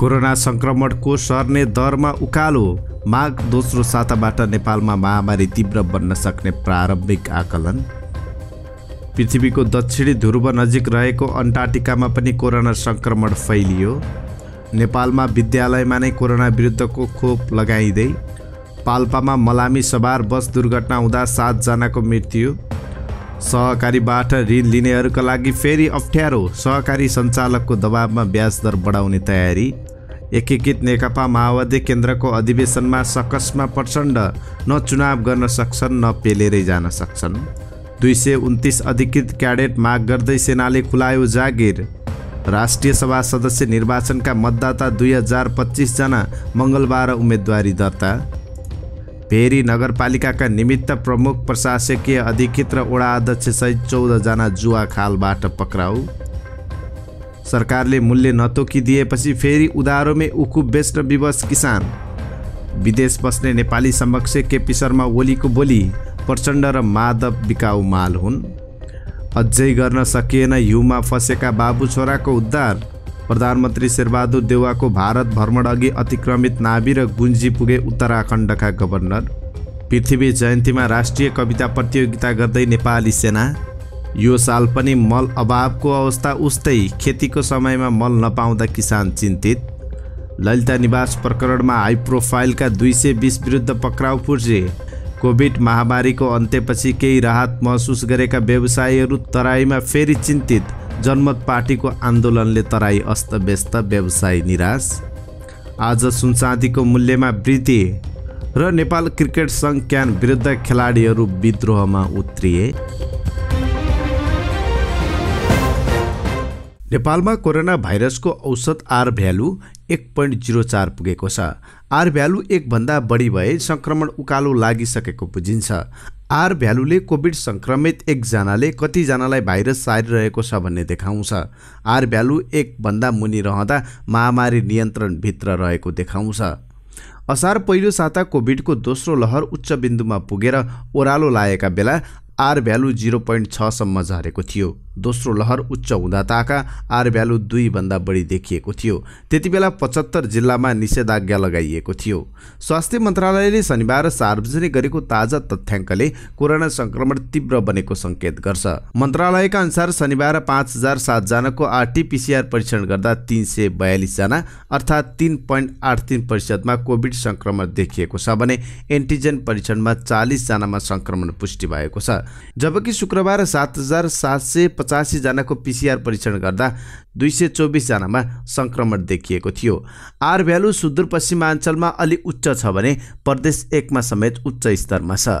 corona संक्रमणको सर्ने दरमा उकालो माघ दोस्रो साताबाट नेपालमा महामारी तीव्र बन्न सक्ने प्रारम्भिक आकलन पृथ्वीको दक्षिणी ध्रुव नजिक रहेको अन्टार्क्टिकामा पनि कोरोना संक्रमण फैलियो नेपालमा विद्यालयमा नै कोरोना विरुद्धको खोप लगाइँदै पाल्पामा मलामी सवार बस दुर्घटना हुँदा सातजनाको मृत्यु सहकारीबाट ऋण लिनेहरूका लागि फेरि अप्ठ्यारो सहकारी सञ्चालकको दबावमा ब्याज दर बढाउने तयारी एकीकृत नेकपा माओवादी केन्द्रको अधिवेशनमा सकसमा प्रचण्ड न चुनाव गर्न सक्छन् न पेलेरै जान सक्छन् दुई सय उन्तिस अधिकृत क्याडेट माग गर्दै सेनाले खुलायो जागिर राष्ट्रिय सभा सदस्य निर्वाचनका मतदाता दुई हजार पच्चिसजना मङ्गलबार उम्मेदवारी दर्ता भेरी नगरपालिकाका निमित्त प्रमुख प्रशासकीय अधिकृत र वडा अध्यक्ष सहित चौधजना जुवा खालबाट पक्राउ सरकारले मूल्य नतोकिदिएपछि फेरि उधारोमै उखु बेच्न विवश किसान विदेश बस्ने नेपाली समक्ष केपी शर्मा ओलीको बोली प्रचण्ड र माधव बिकाउ माल हुन् अझै गर्न सकिएन हिउँमा फँसेका बाबु छोराको उद्धार प्रधानमन्त्री शेरबहादुर देवाको भारत भ्रमण अघि अतिक्रमित नाभि र गुन्जी पुगे उत्तराखण्डका गभर्नर पृथ्वी जयन्तीमा राष्ट्रिय कविता प्रतियोगिता गर्दै नेपाली सेना यो साल पनि मल अभावको अवस्था उस्तै खेतीको समयमा मल नपाउँदा किसान चिन्तित ललिता निवास प्रकरणमा हाई प्रोफाइलका दुई सय बिस विरुद्ध पक्राउ पुर्जे कोभिड महामारीको अन्त्यपछि केही राहत महसुस गरेका व्यवसायीहरू तराईमा फेरि चिन्तित जनमत पार्टीको आन्दोलनले तराई अस्तव्यस्त व्यवसाय निराश आज सुनसादीको मूल्यमा वृद्धि र नेपाल क्रिकेट सङ्घ क्यान विरुद्ध खेलाडीहरू विद्रोहमा उत्रिए नेपालमा कोरोना भाइरसको औसत आर भ्यालु एक पोइन्ट जिरो चार पुगेको छ आर भ्यालु एकभन्दा बढी भए सङ्क्रमण उकालो लागिसकेको बुझिन्छ आर भ्यालुले कोभिड सङ्क्रमित एकजनाले कतिजनालाई भाइरस सारिरहेको छ भन्ने देखाउँछ आर भ्यालु एकभन्दा मुनि रहँदा महामारी नियन्त्रणभित्र रहेको देखाउँछ असार पहिलो साता कोभिडको दोस्रो लहर उच्च बिन्दुमा पुगेर ओह्रालो लागेका बेला आर भ्यालु जिरो पोइन्ट छसम्म झरेको थियो दोस्रो लहर उच्च हुँदा ताका आर भ्यालु भन्दा बढी देखिएको थियो त्यति बेला पचहत्तर जिल्लामा निषेधाज्ञा लगाइएको थियो स्वास्थ्य मन्त्रालयले शनिबार सार्वजनिक गरेको ताजा तथ्याङ्कले कोरोना सङ्क्रमण तीव्र बनेको सङ्केत गर्छ मन्त्रालयका अनुसार शनिबार पाँच हजार सातजनाको आरटिपिसिआर परीक्षण गर्दा तिन सय बयालिसजना अर्थात् तिन पोइन्ट आठ तिन प्रतिशतमा कोभिड सङ्क्रमण देखिएको छ भने एन्टिजेन परीक्षणमा चालिसजनामा सङ्क्रमण पुष्टि भएको छ जबकि शुक्रबार सात हजार सात सय पचासीजनाको पिसिआर परीक्षण गर्दा दुई सय चौबिसजनामा सङ्क्रमण देखिएको थियो आर भ्यालु सुदूरपश्चिमाञ्चलमा अलि उच्च छ भने प्रदेश एकमा समेत उच्च स्तरमा छ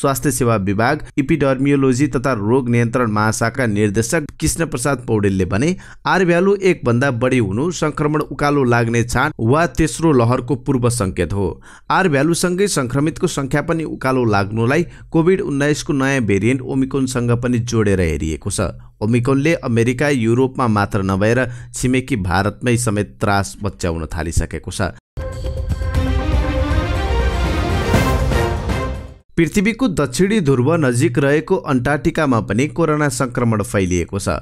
स्वास्थ्य सेवा विभाग इपिडर्मियोलोजी तथा रोग नियन्त्रण महाशाखा निर्देशक कृष्ण प्रसाद पौडेलले भने आर भ्यालु भन्दा बढी हुनु संक्रमण उकालो लाग्ने छान वा तेस्रो लहरको पूर्व संकेत हो आर भ्यालुसँगै संक्रमितको संख्या पनि उकालो लाग्नुलाई कोभिड उन्नाइसको नयाँ भेरिएन्ट ओमिकोनसँग पनि जोडेर हेरिएको छ ओमिकोनले अमेरिका युरोपमा मात्र नभएर छिमेकी भारतमै समेत त्रास बच्याउन थालिसकेको छ पृथ्वीको दक्षिणी ध्रुव नजिक रहेको अन्टार्टिकामा पनि कोरोना सङ्क्रमण फैलिएको छ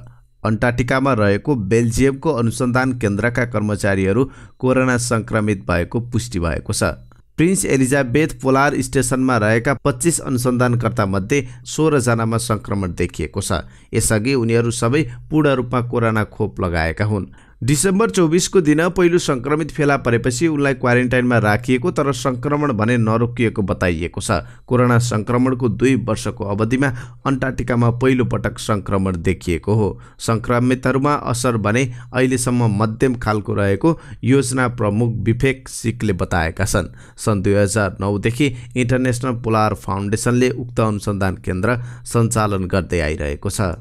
अन्टार्टिकामा रहेको बेल्जियमको अनुसन्धान केन्द्रका कर्मचारीहरू कोरोना सङ्क्रमित भएको पुष्टि भएको छ प्रिन्स एलिजाबेथ पोलार स्टेसनमा रहेका पच्चिस अनुसन्धानकर्तामध्ये सोह्रजनामा सङ्क्रमण देखिएको छ यसअघि उनीहरू सबै पूर्ण रूपमा कोरोना खोप लगाएका हुन् डिसेम्बर चौबिसको दिन पहिलो सङ्क्रमित फेला परेपछि उनलाई क्वारेन्टाइनमा राखिएको तर सङ्क्रमण भने नरोकिएको बताइएको छ कोरोना सङ्क्रमणको दुई वर्षको अवधिमा पहिलो पटक सङ्क्रमण देखिएको हो सङ्क्रमितहरूमा असर भने अहिलेसम्म मध्यम खालको रहेको योजना प्रमुख विफेक सिकले बताएका छन् सन् दुई हजार नौदेखि इन्टरनेसनल पोलार फाउन्डेसनले उक्त अनुसन्धान केन्द्र सञ्चालन गर्दै आइरहेको छ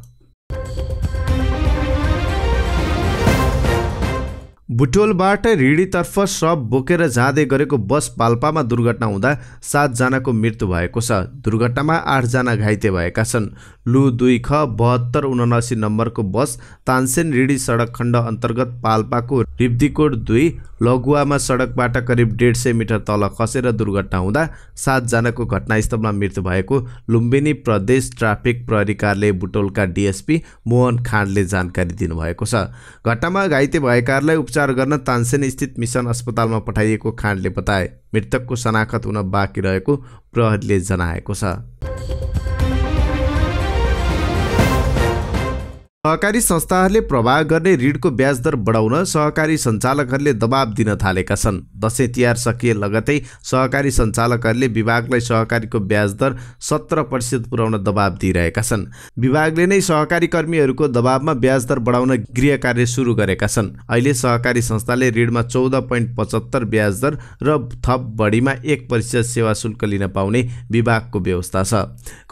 बुटोलबाट रिडीतर्फ सब बोकेर जाँदै गरेको बस पाल्पामा दुर्घटना हुँदा सातजनाको मृत्यु भएको छ दुर्घटनामा आठजना घाइते भएका छन् लु दुई ख बहत्तर उनासी नम्बरको बस तानसेन रिडी सडक खण्ड अन्तर्गत पाल्पाको रिब्दीकोट दुई लगुवामा सडकबाट करिब डेढ सय मिटर तल खसेर दुर्घटना हुँदा सातजनाको घटनास्थलमा मृत्यु भएको लुम्बिनी प्रदेश ट्राफिक प्रहरी कार्यालय बुटोलका डिएसपी मोहन खाँडले जानकारी दिनुभएको छ घटनामा घाइते भएकाहरूलाई उपचार गर्न तानसेन स्थित मिसन अस्पतालमा पठाइएको खाँडले बताए मृतकको शनाखत हुन बाँकी रहेको प्रहरीले जनाएको छ सहकारी संस्थाहरूले प्रवाह गर्ने ऋणको ब्याज दर बढाउन सहकारी सञ्चालकहरूले दबाब दिन थालेका छन् दसैँ तिहार सकिए लगतै सहकारी सञ्चालकहरूले विभागलाई सहकारीको ब्याज दर सत्र प्रतिशत पुर्याउन दबाब दिइरहेका छन् विभागले नै सहकारी कर्मीहरूको दबाबमा ब्याज दर बढाउन गृह कार्य सुरु गरेका छन् अहिले सहकारी संस्थाले ऋणमा चौध पोइन्ट पचहत्तर ब्याज दर र थप बढीमा एक प्रतिशत सेवा शुल्क लिन पाउने विभागको व्यवस्था छ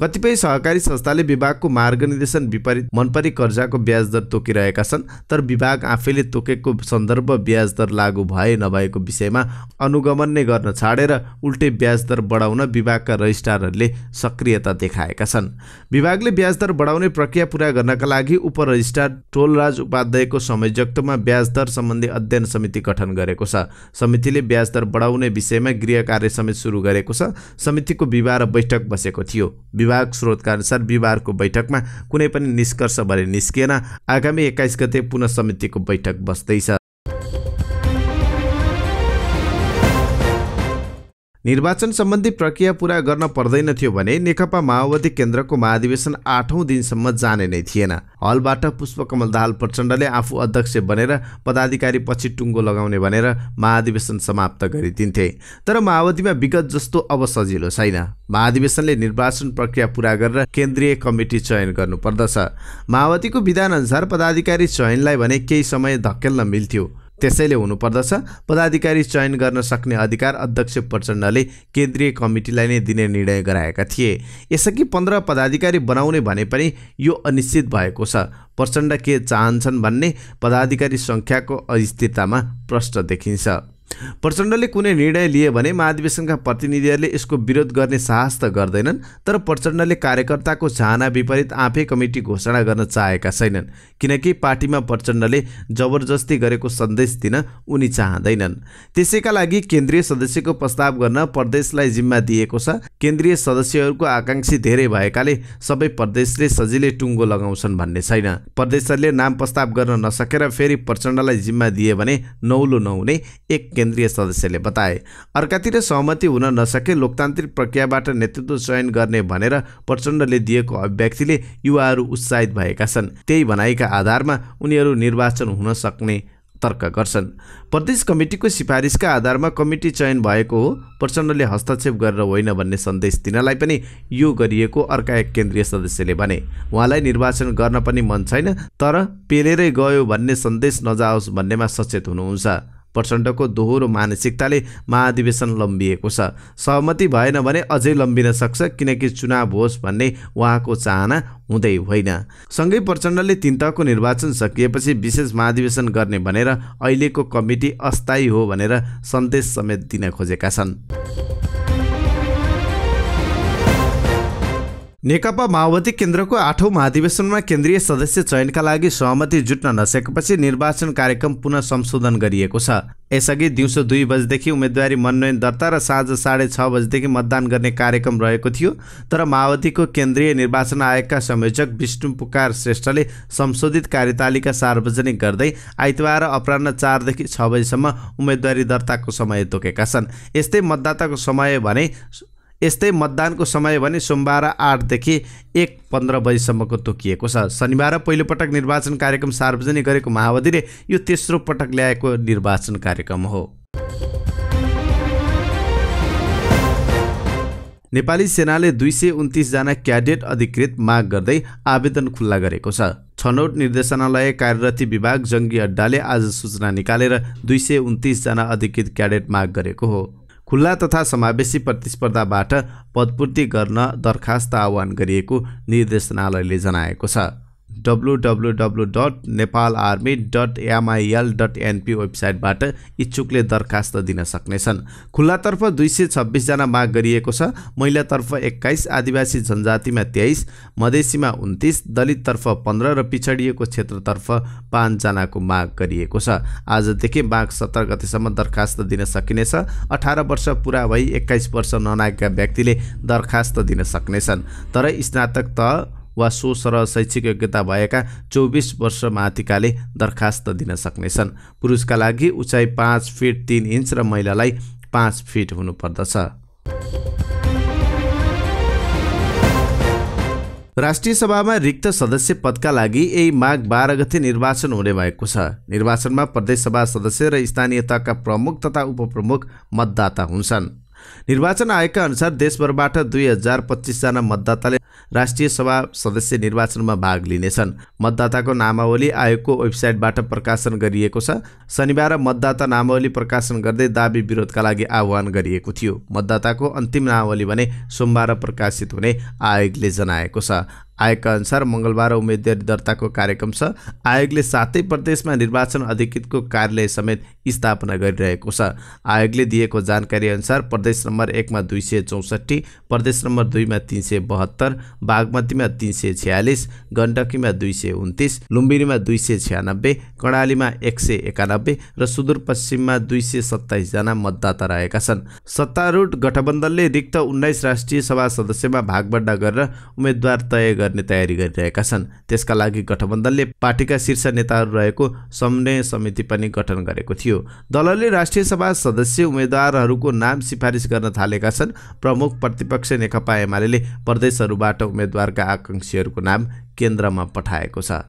कतिपय सहकारी संस्थाले विभागको मार्गनिर्देशन विपरीत मनपरी कर्जा कर्जाको दर तोकिरहेका छन् तर विभाग आफैले तोकेको सन्दर्भ ब्याज दर लागू भए नभएको विषयमा अनुगमन नै गर्न छाडेर उल्टै दर बढाउन विभागका रजिस्ट्रारहरूले सक्रियता देखाएका छन् विभागले ब्याजदर बढाउने प्रक्रिया पुरा गर्नका लागि उपरजिस्ट्रार टोलराज उपाध्यायको समयजक्तमा दर सम्बन्धी अध्ययन समिति गठन गरेको छ समितिले ब्याज दर बढाउने विषयमा गृह कार्य समेत सुरु गरेको छ समितिको बिहिबार बैठक बसेको थियो विभाग स्रोतका अनुसार बिहिबारको बैठकमा कुनै पनि निष्कर्ष भने निस् निस्किएन आगामी एक्काइस गते पुनः समितिको बैठक बस्दैछ निर्वाचन सम्बन्धी प्रक्रिया पुरा गर्न पर्दैन थियो भने नेकपा माओवादी केन्द्रको महाधिवेशन आठौँ दिनसम्म जाने नै थिएन हलबाट पुष्पकमल दाहाल प्रचण्डले आफू अध्यक्ष बनेर पदाधिकारी पछि टुङ्गो लगाउने भनेर महाधिवेशन समाप्त गरिदिन्थे तर माओवादीमा विगत जस्तो अब सजिलो छैन महाधिवेशनले निर्वाचन प्रक्रिया पुरा गरेर केन्द्रीय कमिटी चयन गर्नुपर्दछ माओवादीको विधानअनुसार पदाधिकारी चयनलाई भने केही समय धकेल्न मिल्थ्यो त्यसैले हुनुपर्दछ पदाधिकारी चयन गर्न सक्ने अधिकार अध्यक्ष प्रचण्डले केन्द्रीय कमिटीलाई नै दिने निर्णय गराएका थिए यसअघि पन्ध्र पदाधिकारी बनाउने भने पनि यो अनिश्चित भएको छ प्रचण्ड के चाहन्छन् भन्ने पदाधिकारी सङ्ख्याको अस्थिरतामा प्रश्न देखिन्छ प्रचण्डले कुनै निर्णय लिए भने महाधिवेशनका प्रतिनिधिहरूले यसको विरोध गर्ने साहस त गर्दैनन् तर प्रचण्डले कार्यकर्ताको चाहना विपरीत आफै कमिटी घोषणा गर्न चाहेका छैनन् किनकि पार्टीमा प्रचण्डले जबरजस्ती गरेको सन्देश दिन उनी चाहँदैनन् त्यसैका लागि केन्द्रीय सदस्यको प्रस्ताव गर्न प्रदेशलाई जिम्मा दिएको छ केन्द्रीय सदस्यहरूको आकाङ्क्षी धेरै भएकाले सबै प्रदेशले सजिलै टुङ्गो लगाउँछन् भन्ने छैन प्रदेशहरूले नाम प्रस्ताव गर्न नसकेर फेरि प्रचण्डलाई जिम्मा दिए भने नौलो नहुने एक केन्द्रीय सदस्यले बताए अर्कातिर सहमति हुन नसके लोकतान्त्रिक प्रक्रियाबाट नेतृत्व चयन गर्ने भनेर प्रचण्डले दिएको अभिव्यक्तिले युवाहरू उत्साहित भएका छन् त्यही भनाइका आधारमा उनीहरू निर्वाचन हुन सक्ने तर्क गर्छन् प्रदेश कमिटीको सिफारिसका आधारमा कमिटी चयन भएको हो प्रचण्डले हस्तक्षेप गरेर होइन भन्ने सन्देश दिनलाई पनि यो गरिएको अर्का एक केन्द्रीय सदस्यले भने उहाँलाई निर्वाचन गर्न पनि मन छैन तर पेलेरै गयो भन्ने सन्देश नजाओस् भन्नेमा सचेत हुनुहुन्छ प्रचण्डको दोहोरो मानसिकताले महाधिवेशन लम्बिएको छ सहमति भएन भने अझै लम्बिन सक्छ किनकि चुनाव होस् भन्ने उहाँको चाहना हुँदै होइन सँगै प्रचण्डले तिन तहको निर्वाचन सकिएपछि विशेष महाधिवेशन गर्ने भनेर अहिलेको कमिटी अस्थायी हो भनेर सन्देश समेत दिन खोजेका छन् नेकपा माओवादी केन्द्रको आठौँ महाधिवेशनमा केन्द्रीय सदस्य चयनका लागि सहमति जुट्न नसकेपछि निर्वाचन कार्यक्रम पुनः संशोधन गरिएको छ यसअघि दिउँसो दुई बजेदेखि उम्मेदवारी मनोनयन दर्ता र साँझ साढे छ बजेदेखि मतदान गर्ने कार्यक्रम रहेको थियो तर माओवादीको केन्द्रीय निर्वाचन आयोगका संयोजक विष्णु पुकार श्रेष्ठले संशोधित कार्यतालिका सार्वजनिक गर्दै आइतबार अपरान्न चारदेखि छ बजीसम्म उम्मेदवारी दर्ताको समय तोकेका छन् यस्तै मतदाताको समय भने यस्तै मतदानको समय भने सोमबार आठदेखि एक पन्ध्र बजीसम्मको तोकिएको छ शनिबार पहिलोपटक निर्वाचन कार्यक्रम सार्वजनिक गरेको माओवादीले यो तेस्रो पटक ल्याएको निर्वाचन कार्यक्रम हो नेपाली सेनाले दुई सय उन्तिसजना क्याडेट अधिकृत माग गर्दै आवेदन खुल्ला गरेको छ छनौट निर्देशनालय कार्यरती विभाग जङ्गी अड्डाले आज सूचना निकालेर दुई सय उन्तिसजना अधिकृत क्याडेट माग गरेको हो खुल्ला तथा समावेशी प्रतिस्पर्धाबाट पदपूर्ति गर्न दरखास्त आह्वान गरिएको निर्देशनालयले जनाएको छ W W W dot Nepal army dot MIL dot NP वेबसाइटबाट इच्छुकले दरखास्त दिन सक्नेछन् खुल्लातर्फ दुई सय छब्बिसजना माग गरिएको छ महिलातर्फ एक्काइस आदिवासी जनजातिमा तेइस मधेसीमा उन्तिस दलिततर्फ पन्ध्र र पिछडिएको क्षेत्रतर्फ पाँचजनाको माग गरिएको छ आजदेखि माघ सत्र गतिसम्म दरखास्त दिन सकिनेछ अठार वर्ष पुरा भई एक्काइस वर्ष ननाएका व्यक्तिले दरखास्त दिन सक्नेछन् तर स्नातक त वा सो सर शैक्षिक योग्यता भएका चौबिस वर्ष माथिकाले दरखास्त दिन सक्नेछन् पुरुषका लागि उचाइ पाँच फिट तिन इन्च र महिलालाई पाँच फिट हुनुपर्दछ राष्ट्रिय सभामा रिक्त सदस्य पदका लागि यही माघ बाह्र गते निर्वाचन हुने भएको छ निर्वाचनमा प्रदेशसभा सदस्य र स्थानीय तहका प्रमुख तथा उपप्रमुख मतदाता हुन्छन् निर्वाचन आयोगका अनुसार देशभरबाट दुई हजार पच्चिसजना मतदाताले राष्ट्रिय सभा सदस्य निर्वाचनमा भाग लिनेछन् मतदाताको नामावली आयोगको वेबसाइटबाट प्रकाशन गरिएको छ शनिबार मतदाता नामावली प्रकाशन गर्दै दावी विरोधका लागि आह्वान गरिएको थियो मतदाताको अन्तिम नामावली भने सोमबार प्रकाशित हुने आयोगले जनाएको छ आयोगका अनुसार मङ्गलबार उम्मेद्वारी दर्ताको कार्यक्रम छ आयोगले सातै प्रदेशमा निर्वाचन अधिकृतको कार्यालय समेत स्थापना गरिरहेको छ आयोगले दिएको जानकारी अनुसार प्रदेश नम्बर एकमा दुई सय चौसठी प्रदेश नम्बर दुईमा तिन सय बहत्तर बागमतीमा तिन सय छ्यालिस गण्डकीमा दुई सय उन्तिस लुम्बिनीमा दुई सय छ्यानब्बे कर्णालीमा एक सय एकानब्बे र सुदूरपश्चिममा दुई सय सत्ताइसजना मतदाता रहेका छन् सत्तारूढ गठबन्धनले रिक्त उन्नाइस राष्ट्रिय सभा सदस्यमा भागबन्डा गरेर उम्मेद्वार तय गरे गर्ने तयारी गरिरहेका छन् त्यसका लागि गठबन्धनले पार्टीका शीर्ष नेताहरू रहेको समन्वय समिति पनि गठन गरेको थियो दलले राष्ट्रिय सभा सदस्य उम्मेद्वारहरूको नाम सिफारिस गर्न थालेका छन् प्रमुख प्रतिपक्ष नेकपा एमाले प्रदेशहरूबाट उम्मेद्वारका आकाङ्क्षीहरूको नाम केन्द्रमा पठाएको छ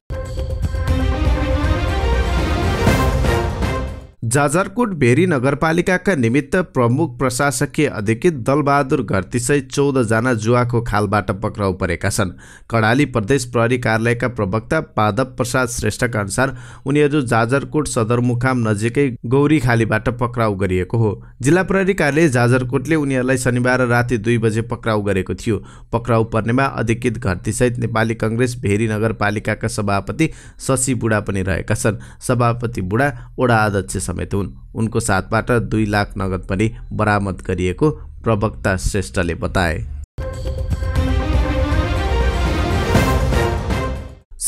जाजरकोट भेरी नगरपालिकाका निमित्त प्रमुख प्रशासकीय अधिकृत दलबहादुर घर्ती सहित चौधजना जुवाको खालबाट पक्राउ परेका छन् कडाली प्रदेश प्रहरी कार्यालयका प्रवक्ता पादव प्रसाद श्रेष्ठका अनुसार उनीहरू जाजरकोट सदरमुकाम नजिकै गौरी खालीबाट पक्राउ गरिएको हो जिल्ला प्रहरी कार्यालय जाजरकोटले उनीहरूलाई शनिबार राति दुई बजे पक्राउ गरेको थियो पक्राउ पर्नेमा अधिकृत घर्तीसहित नेपाली कङ्ग्रेस भेरी नगरपालिकाका सभापति शशी बुढा पनि रहेका छन् सभापति बुढा ओडा अध्यक्ष समेत हुन् उनको साथबाट दुई लाख नगद पनि बरामद गरिएको प्रवक्ता श्रेष्ठले बताए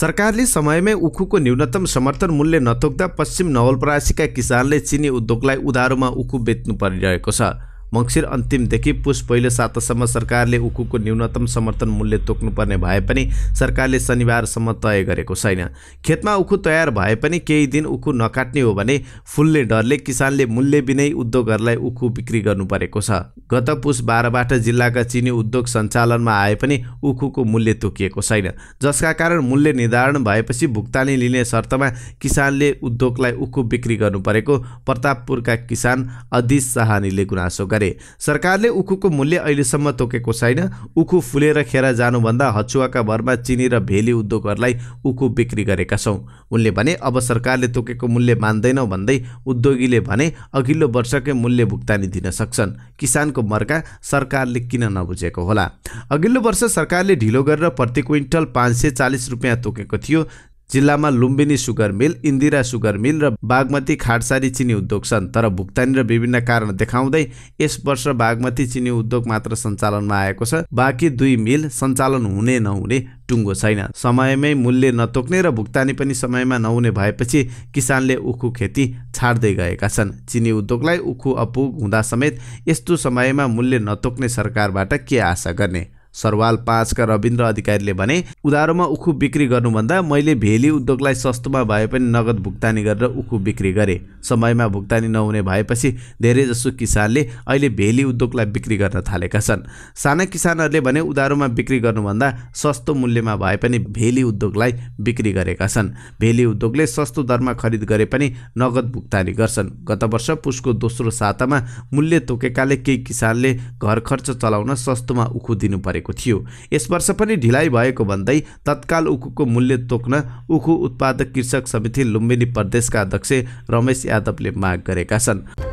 सरकारले समयमै उखुको न्यूनतम समर्थन मूल्य नतोक्दा पश्चिम नवलपरासीका किसानले चिनी उद्योगलाई उधारोमा उखु बेच्नु परिरहेको छ मङ्सिर अन्तिमदेखि पुस पहिलो सातासम्म सरकारले उखुको न्यूनतम समर्थन मूल्य तोक्नुपर्ने भए पनि सरकारले शनिबारसम्म तय गरेको छैन खेतमा उखु तयार भए पनि केही दिन उखु नकाट्ने हो भने फुल्ने डरले किसानले मूल्य बिनै उद्योगहरूलाई उखु बिक्री गर्नु परेको छ गत पुस बाह्रबाट जिल्लाका चिनी उद्योग सञ्चालनमा आए पनि उखुको मूल्य तोकिएको छैन जसका कारण मूल्य निर्धारण भएपछि भुक्तानी लिने शर्तमा किसानले उद्योगलाई उखु बिक्री गर्नु परेको प्रतापपुरका किसान अधिश साहानीले गुनासो गरे गरे सरकारले उखुको मूल्य अहिलेसम्म तोकेको छैन उखु फुलेर खेर जानुभन्दा हचुवाका भरमा चिनी र भेली उद्योगहरूलाई उखु बिक्री गरेका छौँ उनले भने अब सरकारले तोकेको मूल्य मान्दैनौ भन्दै उद्योगीले भने अघिल्लो वर्षकै मूल्य भुक्तानी दिन सक्छन् किसानको मर्का सरकारले किन नबुझेको होला अघिल्लो वर्ष सरकारले ढिलो गरेर प्रति क्विन्टल पाँच सय चालिस रुपियाँ तोकेको थियो जिल्लामा Lumbini sugar mill Indira sugar mill र बागमती खाडसारी चिनी उद्योग छन् तर भुक्तानी र विभिन्न कारण देखाउँदै यस वर्ष बागमती चिनी उद्योग मात्र सञ्चालनमा आएको छ बाँकी दुई मिल सञ्चालन हुने नहुने टुङ्गो छैन समयमै मूल्य नतोक्ने र भुक्तानी पनि समयमा नहुने भएपछि किसानले उखु खेती छाड्दै गएका छन् चिनी उद्योगलाई उखु अपुग हुँदा समेत यस्तो समयमा मूल्य नतोक्ने सरकारबाट के आशा गर्ने सरवाल पाँचका रविन्द्र अधिकारीले भने उधारोमा उखु बिक्री गर्नुभन्दा मैले भेली उद्योगलाई सस्तोमा भए पनि नगद भुक्तानी गरेर उखु बिक्री गरेँ समयमा भुक्तानी नहुने भएपछि धेरैजसो किसानले अहिले भेली उद्योगलाई बिक्री गर्न थालेका छन् साना किसानहरूले भने उधारोमा बिक्री गर्नुभन्दा सस्तो मूल्यमा भए पनि भेली उद्योगलाई बिक्री गरेका छन् भेली उद्योगले सस्तो दरमा खरिद गरे पनि नगद भुक्तानी गर्छन् गत वर्ष पुसको दोस्रो सातामा मूल्य तोकेकाले केही किसानले घर खर्च चलाउन सस्तोमा उखु दिनु परेको भएको थियो यस वर्ष पनि ढिलाइ भएको भन्दै तत्काल उखुको मूल्य तोक्न उखु उत्पादक कृषक समिति लुम्बिनी प्रदेशका अध्यक्ष रमेश यादवले माग गरेका छन्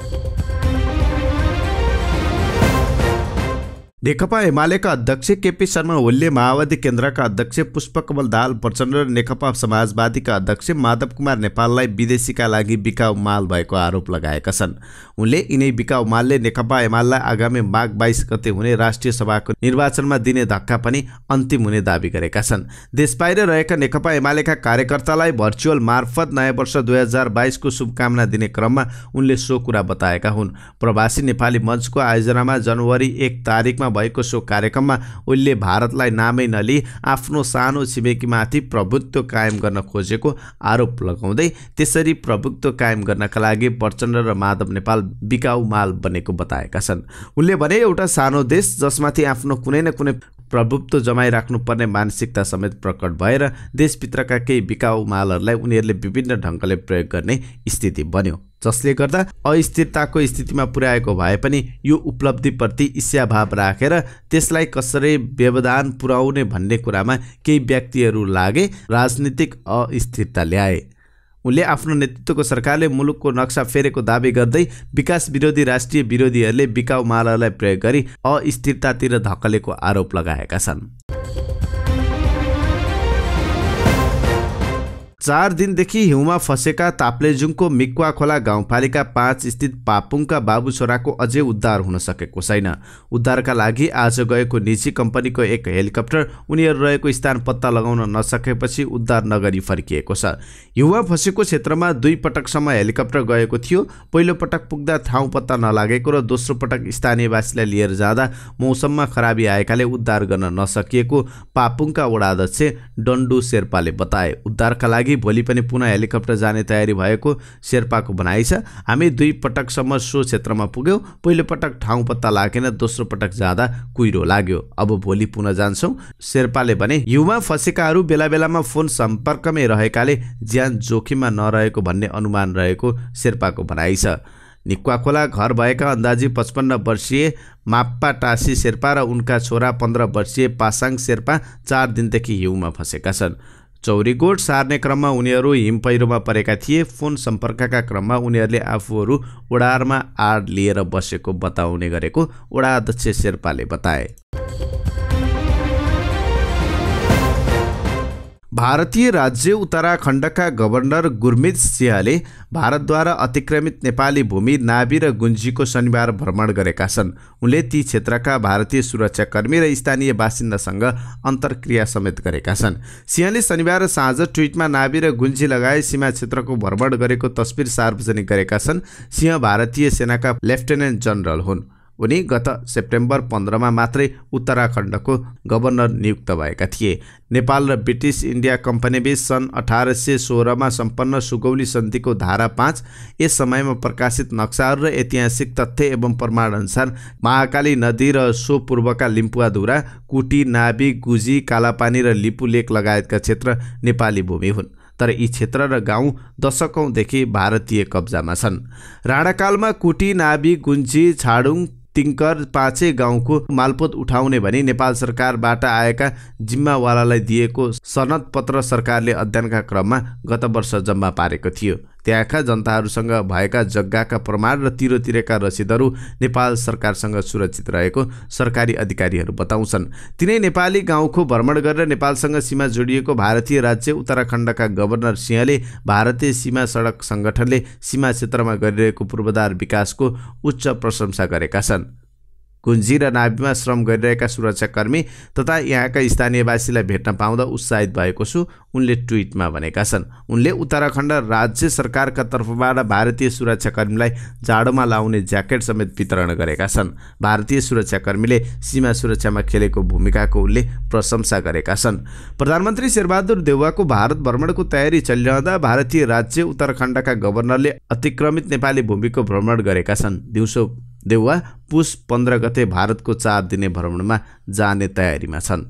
नेकपा एमालेका अध्यक्ष केपी शर्मा ओलीले माओवादी केन्द्रका अध्यक्ष पुष्पकमल दाल प्रचण्ड र नेकपा समाजवादीका अध्यक्ष माधव कुमार नेपाललाई विदेशीका लागि बिकाउ माल भएको आरोप लगाएका छन् उनले यिनै बिकाउ मालले नेकपा एमालेलाई आगामी माघ बाइस गते हुने राष्ट्रिय सभाको निर्वाचनमा दिने धक्का पनि अन्तिम हुने दावी गरेका छन् देश बाहिर रहेका नेकपा एमालेका कार्यकर्तालाई भर्चुअल मार्फत नयाँ वर्ष दुई हजार बाइसको शुभकामना दिने क्रममा उनले सो कुरा बताएका हुन् प्रवासी नेपाली मञ्चको आयोजनामा जनवरी एक तारिकमा भएको सो कार्यक्रममा उनले भारतलाई नामै नलिई आफ्नो सानो छिमेकीमाथि प्रभुत्व कायम गर्न खोजेको आरोप लगाउँदै त्यसरी प्रभुत्व कायम गर्नका लागि प्रचण्ड र माधव नेपाल बिकाउ माल बनेको बताएका छन् उनले भने एउटा सानो देश जसमाथि आफ्नो कुनै न कुनै प्रभुत्व जमाइराख्नुपर्ने मानसिकता समेत प्रकट भएर देशभित्रका केही बिकाउ मालहरूलाई उनीहरूले विभिन्न ढङ्गले प्रयोग गर्ने स्थिति बन्यो जसले गर्दा अस्थिरताको स्थितिमा पुर्याएको भए पनि यो उपलब्धिप्रति इच्छाभाव राखेर त्यसलाई कसरी व्यवधान पुर्याउने भन्ने कुरामा केही व्यक्तिहरू लागे राजनीतिक अस्थिरता ल्याए उनले आफ्नो नेतृत्वको सरकारले मुलुकको नक्सा फेरेको दावी गर्दै विकास विरोधी राष्ट्रिय विरोधीहरूले बिकाउ मालालाई प्रयोग गरी अस्थिरतातिर धकलेको आरोप लगाएका छन् चार दिनदेखि हिउँमा फँसेका ताप्लेजुङको मिक्वा खोला गाउँपालिका पाँच स्थित पापुङका बाबु छोराको अझै उद्धार हुन सकेको छैन उद्धारका लागि आज गएको निजी कम्पनीको एक हेलिकप्टर उनीहरू रहेको स्थान पत्ता लगाउन नसकेपछि उद्धार नगरी फर्किएको छ हिउँमा फँसेको क्षेत्रमा दुई पटकसम्म हेलिकप्टर गएको थियो पहिलो पटक पुग्दा ठाउँ पत्ता नलागेको र दोस्रो पटक स्थानीयवासीलाई लिएर जाँदा मौसममा खराबी आएकाले उद्धार गर्न नसकिएको पापुङका वडाध्यक्ष डन्डु शेर्पाले बताए उद्धारका लागि लागि भोलि पनि पुनः हेलिकप्टर जाने तयारी भएको शेर्पाको भनाइ छ हामी दुई पटकसम्म सो क्षेत्रमा पुग्यौँ पहिलो पटक ठाउँ पत्ता लागेन दोस्रो पटक जाँदा कुहिरो लाग्यो अब भोलि पुनः जान्छौँ शेर्पाले भने हिउँमा फसेकाहरू बेला बेलामा फोन सम्पर्कमै रहेकाले ज्यान जोखिममा नरहेको भन्ने अनुमान रहेको शेर्पाको भनाइ छ निक्वाखोला घर भएका अन्दाजी पचपन्न वर्षीय माप्पा टासी शेर्पा र उनका छोरा पन्ध्र वर्षीय पासाङ शेर्पा चार दिनदेखि हिउँमा फँसेका छन् चौरी गोठ सार्ने क्रममा उनीहरू हिम पहिरोमा परेका थिए फोन सम्पर्कका क्रममा उनीहरूले आफूहरू ओडारमा आड लिएर बसेको बताउने गरेको ओडा अध्यक्ष शेर्पाले बताए भारतीय राज्य उत्तराखण्डका गभर्नर गुरमित सिंहले भारतद्वारा अतिक्रमित नेपाली भूमि नाभि र गुन्जीको शनिबार भ्रमण गरेका छन् उनले ती क्षेत्रका भारतीय सुरक्षाकर्मी र स्थानीय बासिन्दासँग अन्तर्क्रिया समेत गरेका छन् सिंहले शनिबार साँझ ट्विटमा नाभि र गुन्जी लगायत सीमा क्षेत्रको भ्रमण गरेको तस्विर सार्वजनिक गरेका छन् सिंह भारतीय सेनाका लेफ्टिनेन्ट जनरल हुन् उनी गत सेप्टेम्बर पन्ध्रमा मात्रै उत्तराखण्डको गभर्नर नियुक्त भएका थिए नेपाल र ब्रिटिस इन्डिया कम्पनीबीच सन् अठार सय सोह्रमा सम्पन्न सुगौली सन्धिको धारा पाँच यस समयमा प्रकाशित नक्साहरू र ऐतिहासिक तथ्य एवं प्रमाणअनुसार महाकाली नदी र सो पूर्वका लिम्पुवाधुरा कुटी नाबी गुजी कालापानी र लिपु लेक लगायतका क्षेत्र नेपाली भूमि हुन् तर यी क्षेत्र र गाउँ दशकौँदेखि भारतीय कब्जामा छन् राणाकालमा कुटी नाबी गुन्जी छाडुङ तिङ्कर पाचे गाउँको मालपोत उठाउने भनी नेपाल सरकारबाट आएका जिम्मावालालाई दिएको सनद पत्र सरकारले अध्ययनका क्रममा गत वर्ष जम्मा पारेको थियो त्यहाँका जनताहरूसँग भएका जग्गाका प्रमाण र तिरोतिरेका रसिदहरू नेपाल सरकारसँग सुरक्षित रहेको सरकारी अधिकारीहरू बताउँछन् तिनै नेपाली गाउँको भ्रमण गरेर नेपालसँग सीमा जोडिएको भारतीय राज्य उत्तराखण्डका गभर्नर सिंहले भारतीय सीमा सडक सङ्गठनले सीमा क्षेत्रमा गरिरहेको पूर्वाधार विकासको उच्च प्रशंसा गरेका छन् कुञ्जी र नाभिमा श्रम गरिरहेका सुरक्षाकर्मी तथा यहाँका स्थानीयवासीलाई भेट्न पाउँदा उत्साहित भएको छु उनले ट्विटमा भनेका छन् उनले उत्तराखण्ड राज्य सरकारका तर्फबाट भारतीय सुरक्षाकर्मीलाई जाडोमा लाउने ज्याकेट समेत वितरण गरेका छन् भारतीय सुरक्षाकर्मीले सीमा सुरक्षामा खेलेको भूमिकाको उनले प्रशंसा गरेका छन् प्रधानमन्त्री शेरबहादुर देउवाको भारत भ्रमणको तयारी चलिरहँदा भारतीय राज्य उत्तराखण्डका गभर्नरले अतिक्रमित नेपाली भूमिको भ्रमण गरेका छन् दिउँसो देउवा पुस पन्ध्र गते भारतको चार दिने भ्रमणमा जाने तयारीमा छन्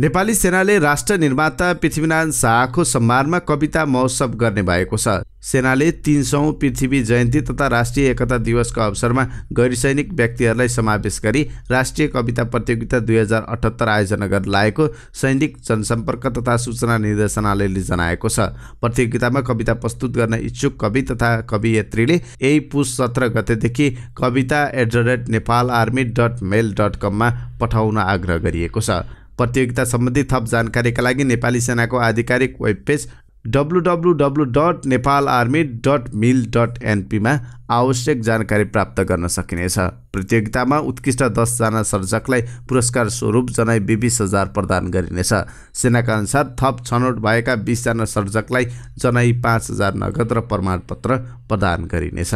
नेपाली सेनाले राष्ट्र निर्माता पृथ्वीनारायण शाहको सम्मानमा कविता महोत्सव गर्ने भएको छ सेनाले तिन सौ पृथ्वी जयन्ती तथा राष्ट्रिय एकता दिवसको अवसरमा गैर सैनिक व्यक्तिहरूलाई समावेश गरी राष्ट्रिय कविता प्रतियोगिता दुई हजार अठहत्तर आयोजना गर्न लागेको सैनिक जनसम्पर्क तथा सूचना निर्देशनालयले जनाएको छ प्रतियोगितामा कविता प्रस्तुत गर्न इच्छुक कवि तथा कवियत्रीले यही पुस सत्र गतेदेखि Kavita at the rate Nepal army dot mail dot कममा पठाउन आग्रह गरिएको छ प्रतियोगिता सम्बन्धी थप जानकारीका लागि नेपाली सेनाको आधिकारिक webpage page W W dot Nepal army dot mil dot एनपीमा आवश्यक जानकारी प्राप्त गर्न सकिनेछ प्रतियोगितामा उत्कृष्ट दसजना सर्जकलाई पुरस्कार स्वरूप जनाइ बिबिस हजार प्रदान गरिनेछ सेनाका अनुसार थप छनौट भएका बिसजना सर्जकलाई जनाइ पाँच हजार नगद र प्रमाणपत्र प्रदान गरिनेछ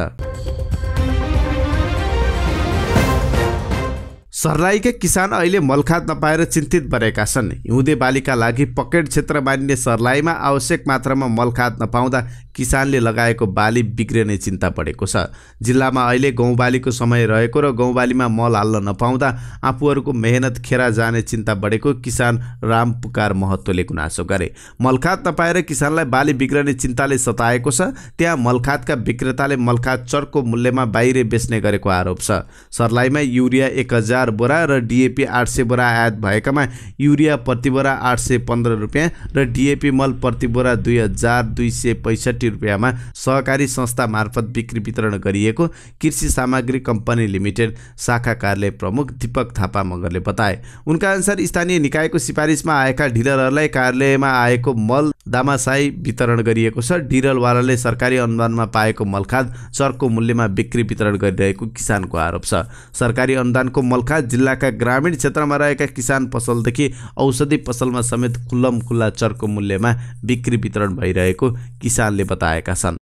सर्लाहीका किसान अहिले मलखाद नपाएर चिन्तित बनेका छन् हिउँदे बालीका लागि पकेट क्षेत्र मानिने सर्लाहीमा आवश्यक मात्रामा मलखाद नपाउँदा किसानले लगाएको बाली बिग्रिने चिन्ता बढेको छ जिल्लामा अहिले बालीको समय रहेको र बालीमा मल हाल्न नपाउँदा आफूहरूको मेहनत खेर जाने चिन्ता बढेको किसान राम पुकार महत्त्वले गुनासो गरे मलखात नपाएर किसानलाई बाली बिग्रने चिन्ताले सताएको छ त्यहाँ मलखातका विक्रेताले मलखात चर्को मूल्यमा बाहिर बेच्ने गरेको आरोप छ सर्लाईमा युरिया एक हजार बोरा र डिएपी आठ सय बोरा आयात भएकामा युरिया प्रति बोरा आठ सय पन्ध्र रुपियाँ र डिएपी मल प्रति बोरा दुई हजार दुई सय पैँसठी कोटी रुपियाँमा सहकारी संस्था मार्फत बिक्री वितरण गरिएको कृषि सामग्री कम्पनी लिमिटेड शाखा कार्यालय प्रमुख दीपक थापा मगरले बताए उनका अनुसार स्थानीय निकायको सिफारिसमा आएका डिलरहरूलाई कार्यालयमा आएको मल दामासाई वितरण गरिएको छ डिलरवालाले सरकारी अनुदानमा पाएको मलखाद चर्को मूल्यमा बिक्री वितरण गरिरहेको किसानको आरोप छ सरकारी अनुदानको मलखाद जिल्लाका ग्रामीण क्षेत्रमा रहेका किसान पसलदेखि औषधि पसलमा समेत खुल्लम खुल्ला चर्को मूल्यमा बिक्री वितरण भइरहेको किसानले बताएका छन्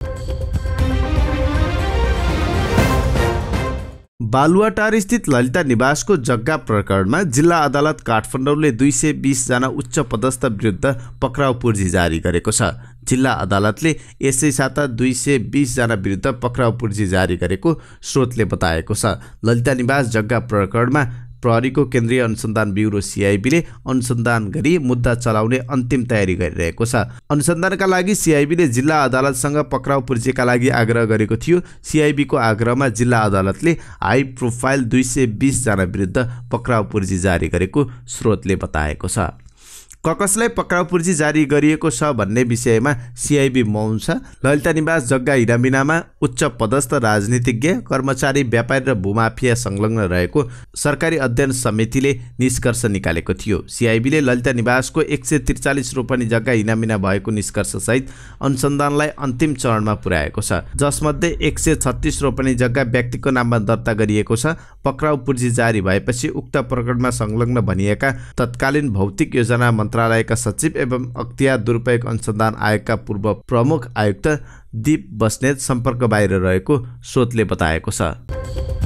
बालुवाटारस्थित ललिता निवासको जग्गा प्रकरणमा जिल्ला अदालत काठमाडौँले दुई सय बिसजना उच्च पदस्थ विरुद्ध पक्राउ पूर्जी जारी गरेको छ जिल्ला अदालतले यसै साता दुई सय बिसजना विरुद्ध पक्राउ पूर्जी जारी गरेको स्रोतले बताएको छ ललिता निवास जग्गा प्रकरणमा प्रहरीको केन्द्रीय अनुसन्धान ब्युरो सिआइबीले अनुसन्धान गरी मुद्दा चलाउने अन्तिम तयारी गरिरहेको छ अनुसन्धानका लागि सिआइबीले जिल्ला अदालतसँग पक्राउ पुर्जेका लागि आग्रह गरेको थियो सिआइबीको आग्रहमा जिल्ला अदालतले हाई प्रोफाइल दुई सय बिसजना विरुद्ध पक्राउ पुर्जी जारी गरेको स्रोतले बताएको छ ककसलाई पक्राउ जारी गरिएको छ भन्ने विषयमा सिआइबी मौन छ ललिता निवास जग्गा हिरामिनामा उच्च पदस्थ राजनीतिज्ञ कर्मचारी व्यापारी र भूमाफिया संलग्न रहेको सरकारी अध्ययन समितिले निष्कर्ष निकालेको थियो सिआइबीले ललिता निवासको एक सय त्रिचालिस रोपनी जग्गा हिनामिना भएको निष्कर्षसहित अनुसन्धानलाई अन्तिम चरणमा पुर्याएको छ जसमध्ये एक सय छत्तिस रोपनी जग्गा व्यक्तिको नाममा दर्ता गरिएको छ पक्राउ जारी भएपछि उक्त प्रकरणमा संलग्न भनिएका तत्कालीन भौतिक योजना मन्त्री मन्त्रालयका सचिव एवं अख्तियार दुरुपयोग अनुसन्धान आयोगका पूर्व प्रमुख आयुक्त दिप बस्नेत सम्पर्क बाहिर रहेको स्रोतले बताएको छ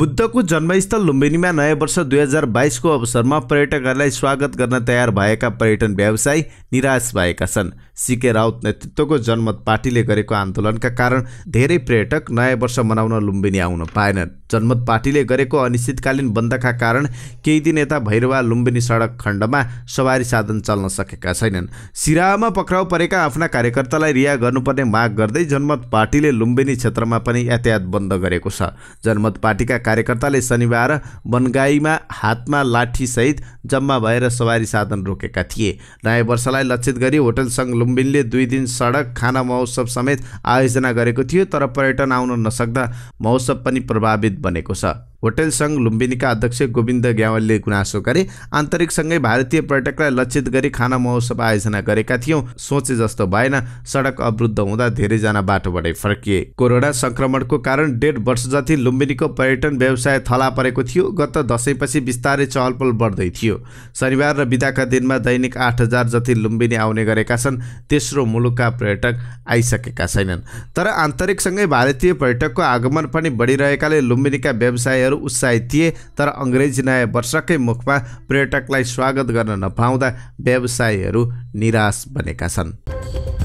बुद्धको जन्मस्थल लुम्बिनीमा नयाँ वर्ष दुई हजार बाइसको अवसरमा पर्यटकहरूलाई स्वागत गर्न तयार भएका पर्यटन व्यवसायी निराश भएका छन् सिके राउत नेतृत्वको जनमत पार्टीले गरेको आन्दोलनका कारण धेरै पर्यटक नयाँ वर्ष मनाउन लुम्बिनी आउन पाएनन् जनमत पार्टीले गरेको अनिश्चितकालीन बन्दका कारण केही दिन यता भैरवा लुम्बिनी सडक खण्डमा सवारी साधन चल्न सकेका छैनन् सिराहामा पक्राउ परेका आफ्ना कार्यकर्तालाई रिहा गर्नुपर्ने माग गर्दै जनमत पार्टीले लुम्बिनी क्षेत्रमा पनि यातायात बन्द गरेको छ जनमत पार्टीका कार्यकर्ताले शनिबार बनगाईमा हातमा लाठीसहित जम्मा भएर सवारी साधन रोकेका थिए नयाँ वर्षलाई लक्षित गरी होटल सङ्घ लुम्बिनले दुई दिन सडक खाना महोत्सव समेत आयोजना गरेको थियो तर पर्यटन आउन नसक्दा महोत्सव पनि प्रभावित बनेको छ होटेल सङ्घ लुम्बिनीका अध्यक्ष गोविन्द ग्यावलले गुनासो गरे आन्तरिकसँगै भारतीय पर्यटकलाई लक्षित गरी खाना महोत्सव आयोजना गरेका थियौँ सोचे जस्तो भएन सडक अवरुद्ध हुँदा धेरैजना बाटोबाटै फर्किए कोरोना संक्रमणको कारण डेढ वर्ष जति लुम्बिनीको पर्यटन व्यवसाय थला परेको थियो गत दसैँपछि बिस्तारै चहलपहल बढ्दै थियो शनिबार र बिदाका दिनमा दैनिक आठ हजार जति लुम्बिनी आउने गरेका छन् तेस्रो मुलुकका पर्यटक आइसकेका छैनन् तर आन्तरिकसँगै भारतीय पर्यटकको आगमन पनि बढिरहेकाले लुम्बिनीका व्यवसायहरू उनीहरू उत्साहित थिए तर अङ्ग्रेजी नयाँ वर्षकै मुखमा पर्यटकलाई स्वागत गर्न नपाउँदा व्यवसायीहरू निराश बनेका छन्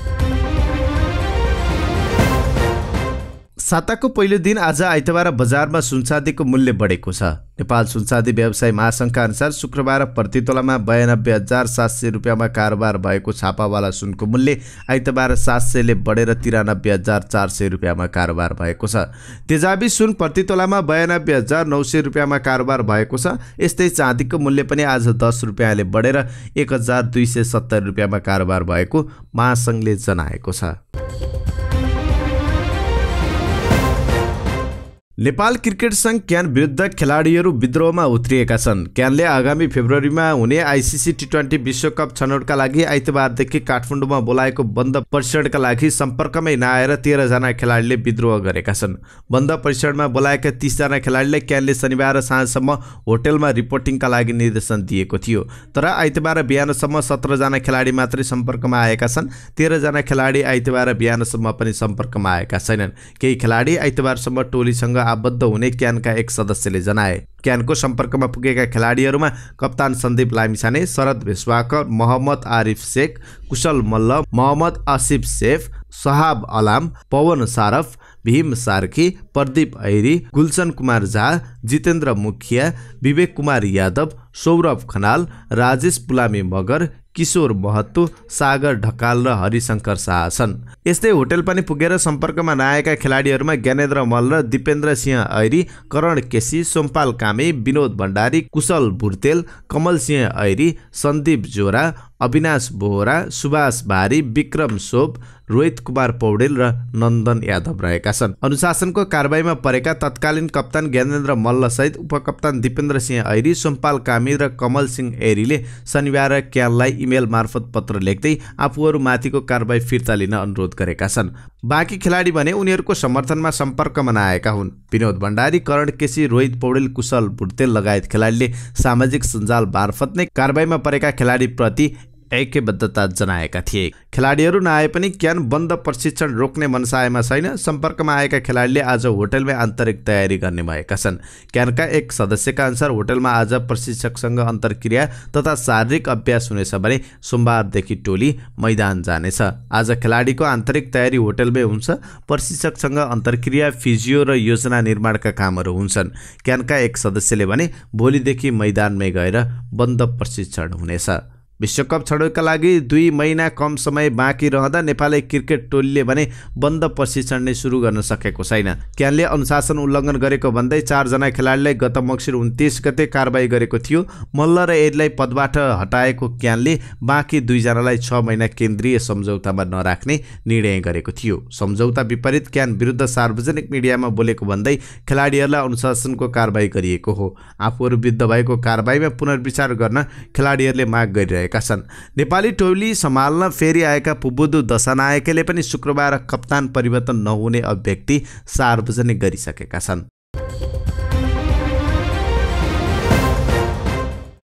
साताको पहिलो दिन आज आइतबार बजारमा सुनसादीको मूल्य बढेको छ नेपाल सुनसादी व्यवसाय महासङ्घका अनुसार शुक्रबार प्रतितोलामा बयानब्बे हजार सात सय रुपियाँमा कारोबार भएको छापावाला सुनको मूल्य आइतबार सात सयले बढेर तिरानब्बे हजार चार सय रुपियाँमा कारोबार भएको छ तेजाबी सुन प्रतितोलामा बयानब्बे हजार नौ सय रुपियाँमा कारोबार भएको छ यस्तै चाँदीको मूल्य पनि आज दस रुपियाँले बढेर एक हजार दुई सय सत्तर रुपियाँमा कारोबार भएको महासङ्घले जनाएको छ नेपाल क्रिकेट सङ्घ क्यान विरुद्ध खेलाडीहरू विद्रोहमा उत्रिएका छन् क्यानले आगामी फेब्रुअरीमा हुने आइसिसी टी ट्वेन्टी विश्वकप छनौटका लागि आइतबारदेखि काठमाडौँमा बोलाएको बन्द परीक्षणका लागि सम्पर्कमै नआएर तेह्रजना खेलाडीले विद्रोह गरेका छन् बन्द परीक्षणमा बोलाएका तिसजना खेलाडीलाई क्यानले शनिबार साँझसम्म होटेलमा रिपोर्टिङका लागि निर्देशन दिएको थियो तर आइतबार बिहानसम्म सत्रजना खेलाडी मात्रै सम्पर्कमा आएका छन् तेह्रजना खेलाडी आइतबार बिहानसम्म पनि सम्पर्कमा आएका छैनन् केही खेलाडी आइतबारसम्म टोलीसँग आबद्ध हुने क्यानका एक सदस्यले जनाए क्यानको सम्पर्कमा पुगेका खेलाडीहरूमा कप्तान सन्दीप लामिछाने शरद भेस्वाकर मोहम्मद आरिफ शेख कुशल मल्ल मोहम्मद आसिफ सेफ सहाब अलाम पवन सारफ भीम सार्की प्रदीप ऐरी गुलशन कुमार झा जितेन्द्र मुखिया विवेक कुमार यादव सौरभ खनाल राजेश पुलामी मगर किशोर महत्तो सागर ढकाल र हरिशङ्कर शाह छन् यस्तै होटेल पनि पुगेर सम्पर्कमा नआएका खेलाडीहरूमा ज्ञानेन्द्र मल्ल र दिपेन्द्र सिंह ऐरी करण केसी सोमपाल कामे विनोद भण्डारी कुशल भुर्तेल कमल सिंह ऐरी सन्दीप जोरा अविनाश बोहरा सुभाष भारी विक्रम सोप रोहित कुमार पौडेल र नन्दन यादव रहेका छन् अनुशासनको कारवाहीमा परेका तत्कालीन कप्तान ज्ञानेन्द्र मल्लसहित उपकप्तान दिपेन्द्र सिंह ऐरी सोमपाल कामी र कमल सिंह ऐरीले शनिबार क्यानलाई इमेल मार्फत पत्र लेख्दै आफूहरू माथिको कारवाही फिर्ता लिन अनुरोध गरेका छन् बाँकी खेलाडी भने उनीहरूको समर्थनमा सम्पर्कमा नआएका हुन् विनोद भण्डारी करण केसी रोहित पौडेल कुशल बुर्तेल लगायत खेलाडीले सामाजिक सञ्जाल मार्फत नै कारवाहीमा परेका खेलाडीप्रति ऐक्यबद्धता जनाएका थिए खेलाडीहरू नआए पनि क्यान बन्द प्रशिक्षण रोक्ने मनसायमा छैन सम्पर्कमा आएका खेलाडीले आज होटेलमै आन्तरिक तयारी गर्ने भएका छन् क्यानका एक सदस्यका अनुसार होटेलमा आज प्रशिक्षकसँग अन्तर्क्रिया तथा शारीरिक अभ्यास हुनेछ भने सोमबारदेखि टोली मैदान जानेछ आज खेलाडीको आन्तरिक तयारी होटेलमै हुन्छ प्रशिक्षकसँग अन्तर्क्रिया फिजियो र योजना निर्माणका कामहरू हुन्छन् क्यानका एक सदस्यले भने भोलिदेखि मैदानमै गएर बन्द प्रशिक्षण हुनेछ विश्वकप छनौटका लागि दुई महिना कम समय बाँकी रहँदा नेपाली क्रिकेट टोलीले भने बन्द प्रशिक्षण नै सुरु गर्न सकेको छैन क्यानले अनुशासन उल्लङ्घन गरेको भन्दै चारजना खेलाडीलाई गत मक्सिर उन्तिस गते कारवाही गरेको थियो मल्ल र एडलाई पदबाट हटाएको क्यानले बाँकी दुईजनालाई छ महिना केन्द्रीय सम्झौतामा नराख्ने निर्णय गरेको थियो सम्झौता विपरीत क्यान विरुद्ध सार्वजनिक मिडियामा बोलेको भन्दै खेलाडीहरूलाई अनुशासनको कारवाही गरिएको हो आफूहरू विरुद्ध भएको कारवाहीमा पुनर्विचार गर्न खेलाडीहरूले माग गरिरहेको गरेका छन् नेपाली टोली सम्हाल्न फेरि आएका पुबुदु दशानायकले पनि शुक्रबार कप्तान परिवर्तन नहुने अभिव्यक्ति सार्वजनिक गरिसकेका छन्